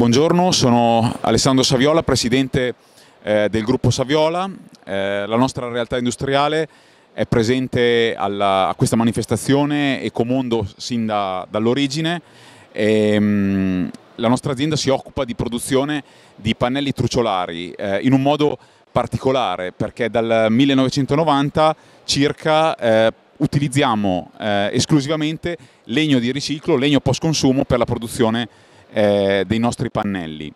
Buongiorno, sono Alessandro Saviola, presidente eh, del gruppo Saviola. Eh, la nostra realtà industriale è presente alla, a questa manifestazione Ecomondo sin da, dall'origine. Ehm, la nostra azienda si occupa di produzione di pannelli truciolari eh, in un modo particolare perché dal 1990 circa eh, utilizziamo eh, esclusivamente legno di riciclo, legno post consumo per la produzione di eh, dei nostri pannelli.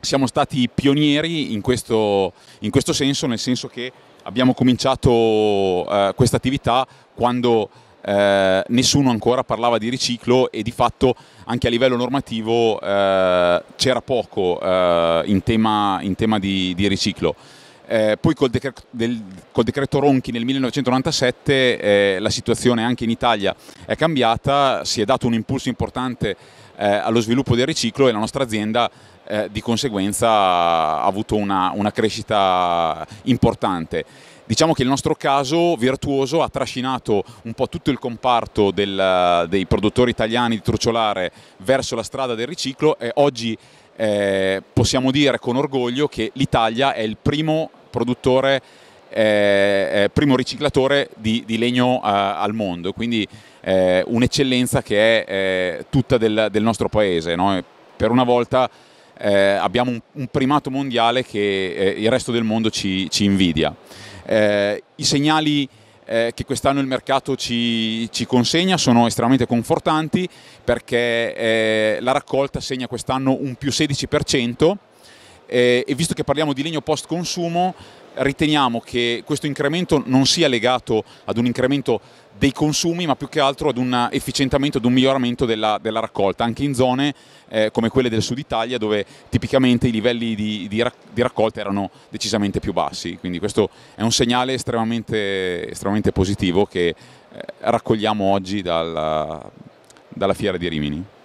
Siamo stati pionieri in questo, in questo senso, nel senso che abbiamo cominciato eh, questa attività quando eh, nessuno ancora parlava di riciclo e di fatto anche a livello normativo eh, c'era poco eh, in, tema, in, tema, di, di riciclo. Eh, poi col, decreto, del, col decreto Ronchi nel 1997 eh, la situazione anche in Italia è cambiata, si è dato un impulso importante eh, allo sviluppo del riciclo e la nostra azienda eh, di conseguenza ha avuto una, una crescita importante. Diciamo che il nostro caso virtuoso ha trascinato un po' tutto il comparto del, eh, dei produttori italiani di truciolare verso la strada del riciclo e oggi eh, possiamo dire con orgoglio che l'Italia è il primo produttore eh, primo riciclatore di, di legno a, eh, al mondo, quindi eh, un'eccellenza che è eh, tutta del, del, nostro paese. No? Per una volta eh, abbiamo un, un, primato mondiale che il resto del mondo ci, ci invidia. I segnali che quest'anno il mercato ci, ci, consegna sono estremamente confortanti perché eh, la raccolta segna quest'anno un più 16% eh, e visto che parliamo di legno post consumo riteniamo che questo incremento non sia legato ad un incremento dei consumi ma più che altro ad un efficientamento, ad un miglioramento della, della raccolta, anche in zone eh, come quelle del sud Italia dove tipicamente i livelli di, di, di, raccolta erano decisamente più bassi, quindi questo è un segnale estremamente, estremamente positivo che eh, raccogliamo oggi dalla, dalla fiera di Rimini.